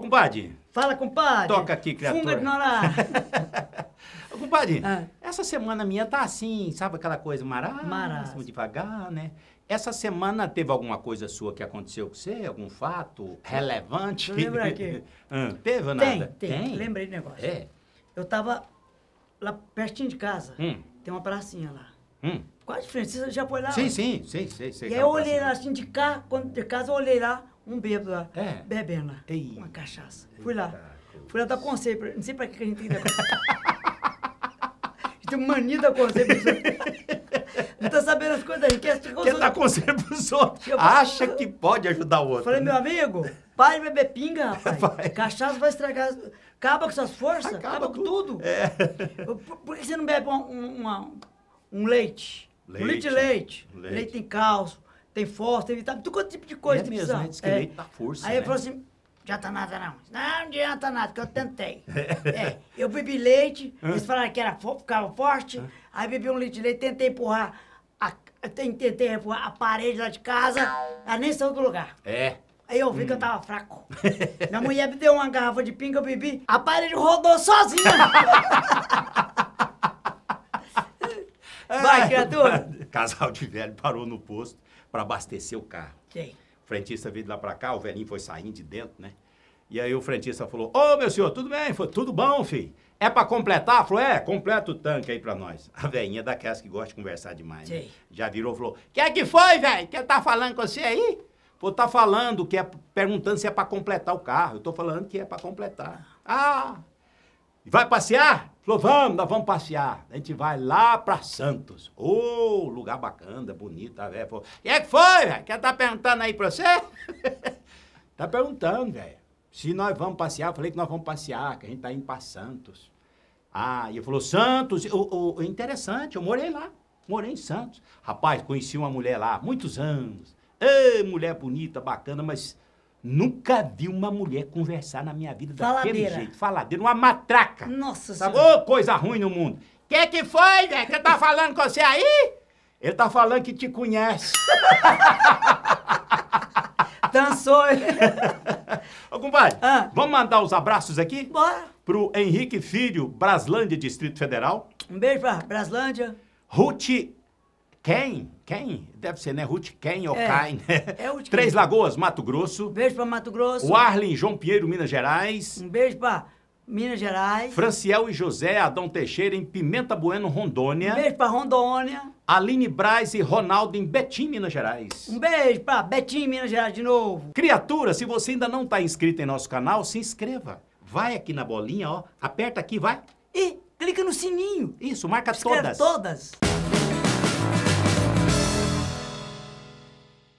Ô, compadre. Fala, compadre. Toca aqui, criatura. Funga de Norá. Ô, compadre, ah. essa semana minha tá assim, sabe aquela coisa marasmo, marasmo, devagar, né? Essa semana teve alguma coisa sua que aconteceu com você? Algum fato relevante? Lembra aqui. hum, ah, teve ou nada? Tem, tem. tem? Lembrei do negócio. É. Eu tava lá pertinho de casa. Hum. Tem uma pracinha lá. Hum. Quase de frente. Você já foi lá? Sim, sim, sim, sim. E tá aí eu olhei lá assim de cá, quando de casa eu olhei lá, um bêbado lá, é. bebendo lá, Ei. uma cachaça. Eita. Fui lá. Fui lá dar conselho. Não sei pra que a gente tem que dar conselho. tem mania da conselho pros outros. Não tá sabendo as coisas aí. Quer, quer dar conselho pros outros. Acha que pode ajudar o outro. Falei, né? meu amigo, para de beber pinga, rapaz. Vai. Cachaça vai estragar. Acaba com suas forças, acaba, acaba com tudo. tudo. É. Por, por, que você não bebe um leite? Leite. Um leite de leite. Leite, leite em calço tem força, tem vitamina, tudo quanto tipo de coisa é tipo mesmo, precisa. Né? Diz que é. leite dá força, Aí né? eu falo assim, já tá nada não. Não, não adianta nada, que eu tentei. É. é, eu bebi leite, eles falaram que era, ficava forte, aí bebi um litro de leite, tentei empurrar, a, tentei empurrar a parede lá de casa, ela nem saiu do lugar. É. Aí eu vi hum. que eu hum. tava fraco. Minha mulher me deu uma garrafa de pinga, eu bebi, a parede rodou sozinha. Vai, criatura. Casal de velho parou no posto para abastecer o carro. Sim. O frentista veio de lá para cá, o velhinho foi saindo de dentro, né? E aí o frentista falou: Ô, meu senhor, tudo bem? tudo bom, filho? É para completar? Falou, é, completa o tanque aí para nós. A velhinha é daquelas que gosta de conversar demais, né? Já virou e falou, que é que foi, velho? Quem tá falando com você aí? Falou, tá falando que é, perguntando se é para completar o carro. Eu tô falando que é para completar. Ah, ah Vai passear? Falou, vamos, nós vamos passear. A gente vai lá para Santos. Ô, oh, lugar bacana, bonito, a tá velha falou, quem é que foi, velho? Quer tá perguntando aí para você? tá perguntando, velho. Se nós vamos passear, eu falei que nós vamos passear, que a gente tá indo para Santos. Ah, e ele falou, Santos, o, o, é interessante, eu morei lá, morei em Santos. Rapaz, conheci uma mulher lá, muitos anos. Ei, mulher bonita, bacana, mas Nunca vi uma mulher conversar na minha vida Faladeira. daquele jeito. Faladeira, uma matraca. Nossa Sabe? Senhora. Ô, coisa ruim no mundo. Que que foi, velho? Que tá falando com você aí? Ele tá falando que te conhece. Dançou. Ô, compadre, ah. vamos mandar os abraços aqui? Bora. Pro Henrique Filho, Braslândia, Distrito Federal. Um beijo pra Braslândia. Ruth Ken, Ken, deve ser, né? Ruth Ken ou é, Kain, né? É Três Lagoas, Mato Grosso. Beijo pra Mato Grosso. O Arlen João Pinheiro, Minas Gerais. Um beijo pra Minas Gerais. Franciel e José Adão Teixeira, em Pimenta Bueno, Rondônia. Um beijo pra Rondônia. Aline Braz e Ronaldo em Betim, Minas Gerais. Um beijo pra Betim, Minas Gerais, de novo. Criatura, se você ainda não tá inscrito em nosso canal, se inscreva. Vai aqui na bolinha, ó. Aperta aqui, vai. E clica no sininho. Isso, marca Escreve todas. todas.